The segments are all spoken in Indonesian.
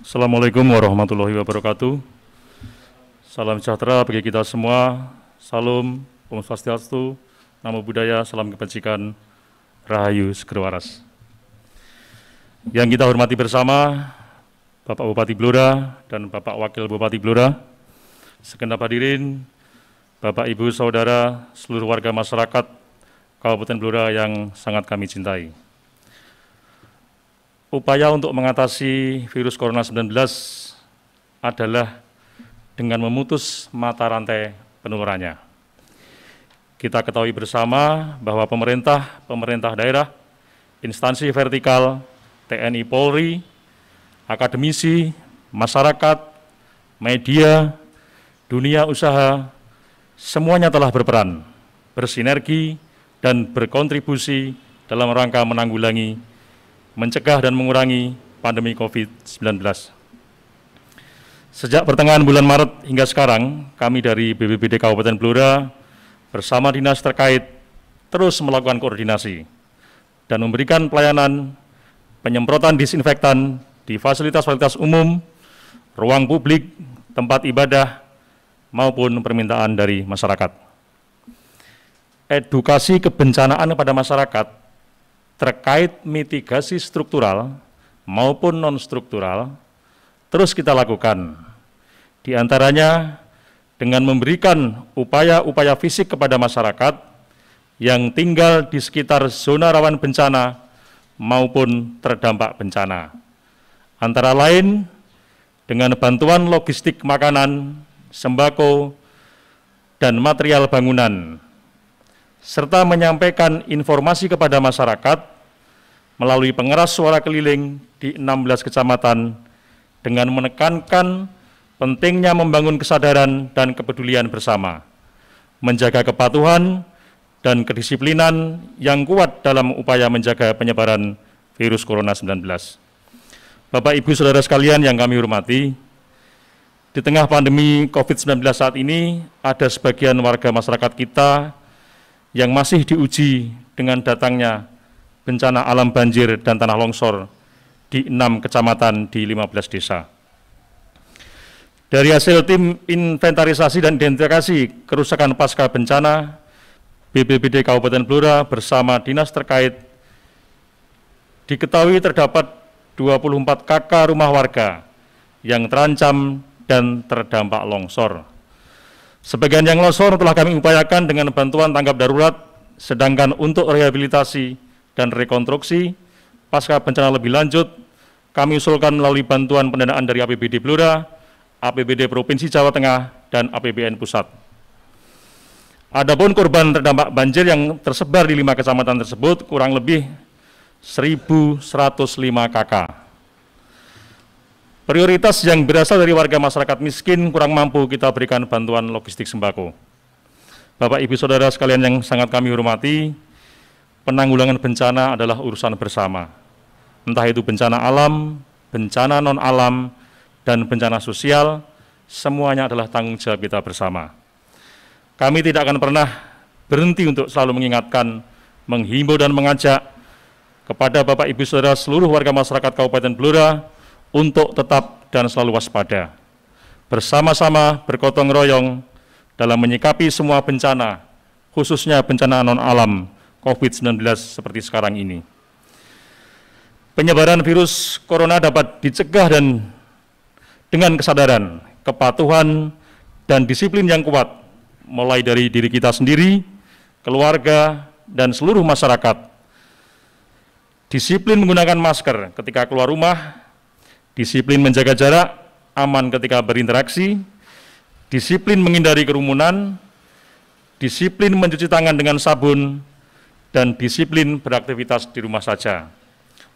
Assalamualaikum warahmatullahi wabarakatuh. Salam sejahtera bagi kita semua. Salam, Om Swastiastu, Namo Buddhaya, Salam Kebajikan, Rahayu Segerwaras. Yang kita hormati bersama, Bapak Bupati Blora dan Bapak Wakil Bupati Blora, segenap hadirin, Bapak Ibu Saudara, seluruh warga masyarakat Kabupaten Blora yang sangat kami cintai. Upaya untuk mengatasi virus corona 19 adalah dengan memutus mata rantai penularannya. Kita ketahui bersama bahwa pemerintah, pemerintah daerah, instansi vertikal, TNI Polri, akademisi, masyarakat, media, dunia usaha, semuanya telah berperan, bersinergi, dan berkontribusi dalam rangka menanggulangi mencegah dan mengurangi pandemi COVID-19. Sejak pertengahan bulan Maret hingga sekarang, kami dari BBBD Kabupaten Blora bersama dinas terkait terus melakukan koordinasi dan memberikan pelayanan penyemprotan disinfektan di fasilitas-fasilitas umum, ruang publik, tempat ibadah, maupun permintaan dari masyarakat. Edukasi kebencanaan kepada masyarakat terkait mitigasi struktural maupun non-struktural terus kita lakukan. Di antaranya dengan memberikan upaya-upaya fisik kepada masyarakat yang tinggal di sekitar zona rawan bencana maupun terdampak bencana. Antara lain dengan bantuan logistik makanan, sembako, dan material bangunan, serta menyampaikan informasi kepada masyarakat melalui pengeras suara keliling di 16 kecamatan dengan menekankan pentingnya membangun kesadaran dan kepedulian bersama, menjaga kepatuhan dan kedisiplinan yang kuat dalam upaya menjaga penyebaran virus corona 19. Bapak Ibu Saudara sekalian yang kami hormati, di tengah pandemi COVID-19 saat ini ada sebagian warga masyarakat kita yang masih diuji dengan datangnya bencana alam banjir dan tanah longsor di enam kecamatan di 15 desa. Dari hasil tim inventarisasi dan identifikasi kerusakan pasca bencana, BPBD Kabupaten Blora bersama dinas terkait diketahui terdapat 24 KK rumah warga yang terancam dan terdampak longsor. Sebagian yang longsor telah kami upayakan dengan bantuan tanggap darurat, sedangkan untuk rehabilitasi dan rekonstruksi pasca bencana lebih lanjut kami usulkan melalui bantuan pendanaan dari APBD Blora, APBD Provinsi Jawa Tengah, dan APBN Pusat. Adapun korban terdampak banjir yang tersebar di lima kecamatan tersebut kurang lebih 1.105 KK. Prioritas yang berasal dari warga masyarakat miskin kurang mampu kita berikan bantuan logistik sembako. Bapak, Ibu, Saudara sekalian yang sangat kami hormati, penanggulangan bencana adalah urusan bersama. Entah itu bencana alam, bencana non-alam, dan bencana sosial, semuanya adalah tanggung jawab kita bersama. Kami tidak akan pernah berhenti untuk selalu mengingatkan, menghimbau dan mengajak kepada Bapak Ibu Saudara seluruh warga masyarakat Kabupaten Blora untuk tetap dan selalu waspada. Bersama-sama bergotong royong dalam menyikapi semua bencana, khususnya bencana non-alam, COVID-19 seperti sekarang ini. Penyebaran virus corona dapat dicegah dan dengan kesadaran, kepatuhan, dan disiplin yang kuat, mulai dari diri kita sendiri, keluarga, dan seluruh masyarakat. Disiplin menggunakan masker ketika keluar rumah, disiplin menjaga jarak, aman ketika berinteraksi, disiplin menghindari kerumunan, disiplin mencuci tangan dengan sabun, dan disiplin beraktivitas di rumah saja.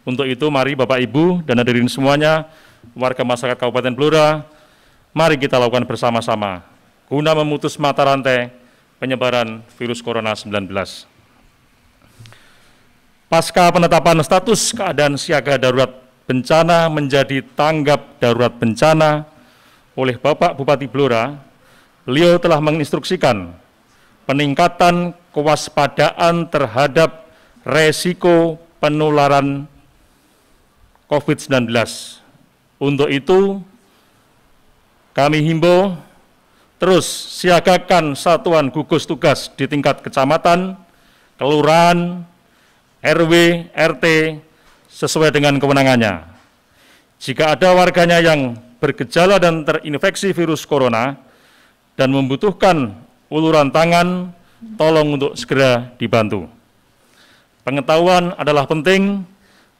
Untuk itu mari Bapak Ibu dan hadirin semuanya, warga masyarakat Kabupaten Blora, mari kita lakukan bersama-sama guna memutus mata rantai penyebaran virus corona 19. Pasca penetapan status keadaan siaga darurat bencana menjadi tanggap darurat bencana oleh Bapak Bupati Blora, beliau telah menginstruksikan peningkatan kewaspadaan terhadap resiko penularan COVID-19. Untuk itu, kami himbau terus siagakan satuan gugus tugas di tingkat kecamatan, kelurahan, RW, RT, sesuai dengan kewenangannya. Jika ada warganya yang bergejala dan terinfeksi virus corona dan membutuhkan uluran tangan, tolong untuk segera dibantu. Pengetahuan adalah penting,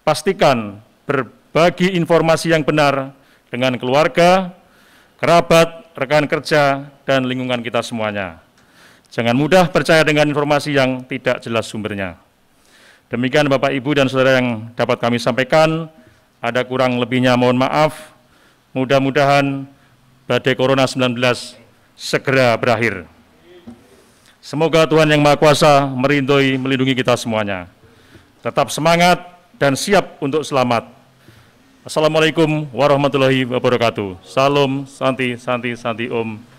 pastikan berbagi informasi yang benar dengan keluarga, kerabat, rekan kerja, dan lingkungan kita semuanya. Jangan mudah percaya dengan informasi yang tidak jelas sumbernya. Demikian Bapak Ibu dan Saudara yang dapat kami sampaikan. Ada kurang lebihnya mohon maaf. Mudah-mudahan badai Corona 19 segera berakhir. Semoga Tuhan Yang Maha Kuasa merindui, melindungi kita semuanya. Tetap semangat dan siap untuk selamat. Assalamualaikum warahmatullahi wabarakatuh. Salam, santi, santi, santi, om.